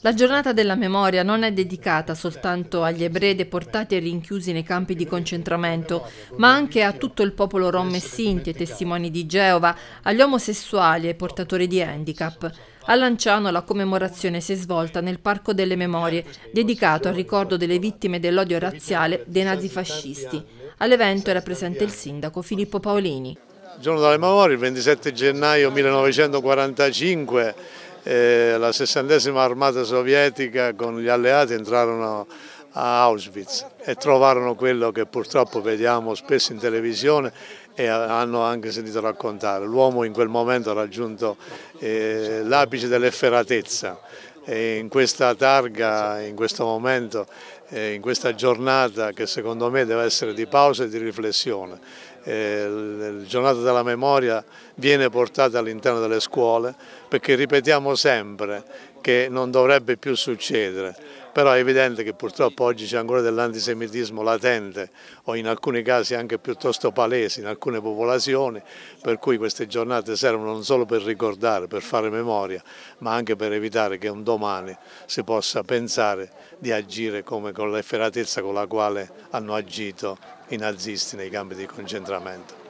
La giornata della memoria non è dedicata soltanto agli ebrei deportati e rinchiusi nei campi di concentramento, ma anche a tutto il popolo rom e sinti, ai testimoni di Geova, agli omosessuali e portatori di handicap. A Lanciano la commemorazione si è svolta nel Parco delle Memorie, dedicato al ricordo delle vittime dell'odio razziale dei nazifascisti. All'evento era presente il sindaco Filippo Paolini. Il giorno della memoria, il 27 gennaio 1945, eh, la 60esima armata sovietica con gli alleati entrarono a Auschwitz e trovarono quello che purtroppo vediamo spesso in televisione e hanno anche sentito raccontare. L'uomo in quel momento ha raggiunto eh, l'apice dell'efferatezza in questa targa, in questo momento, in questa giornata che secondo me deve essere di pausa e di riflessione. La giornata della memoria viene portata all'interno delle scuole perché ripetiamo sempre che non dovrebbe più succedere però è evidente che purtroppo oggi c'è ancora dell'antisemitismo latente o in alcuni casi anche piuttosto palese in alcune popolazioni, per cui queste giornate servono non solo per ricordare, per fare memoria, ma anche per evitare che un domani si possa pensare di agire come con l'efferatezza con la quale hanno agito i nazisti nei campi di concentramento.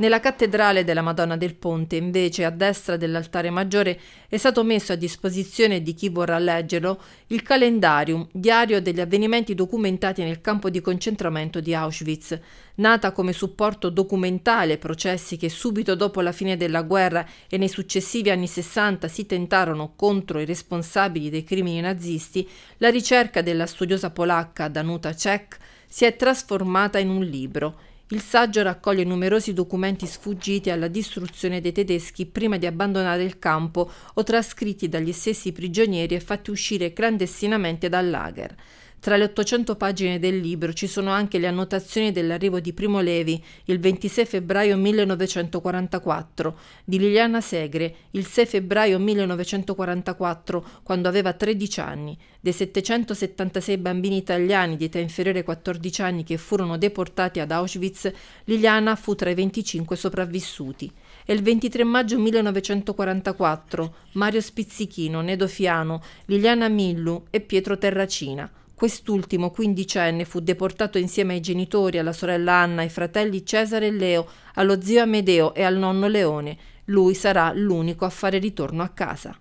Nella cattedrale della Madonna del Ponte, invece, a destra dell'altare maggiore, è stato messo a disposizione di chi vorrà leggerlo il calendarium, diario degli avvenimenti documentati nel campo di concentramento di Auschwitz, nata come supporto documentale ai processi che subito dopo la fine della guerra e nei successivi anni Sessanta si tentarono contro i responsabili dei crimini nazisti, la ricerca della studiosa polacca Danuta Cech si è trasformata in un libro il saggio raccoglie numerosi documenti sfuggiti alla distruzione dei tedeschi prima di abbandonare il campo o trascritti dagli stessi prigionieri e fatti uscire clandestinamente dal lager. Tra le 800 pagine del libro ci sono anche le annotazioni dell'arrivo di Primo Levi il 26 febbraio 1944, di Liliana Segre il 6 febbraio 1944, quando aveva 13 anni, dei 776 bambini italiani di età inferiore ai 14 anni che furono deportati ad Auschwitz, Liliana fu tra i 25 sopravvissuti. E il 23 maggio 1944 Mario Spizzichino, Nedo Fiano, Liliana Millu e Pietro Terracina Quest'ultimo, quindicenne, fu deportato insieme ai genitori, alla sorella Anna, ai fratelli Cesare e Leo, allo zio Amedeo e al nonno Leone. Lui sarà l'unico a fare ritorno a casa.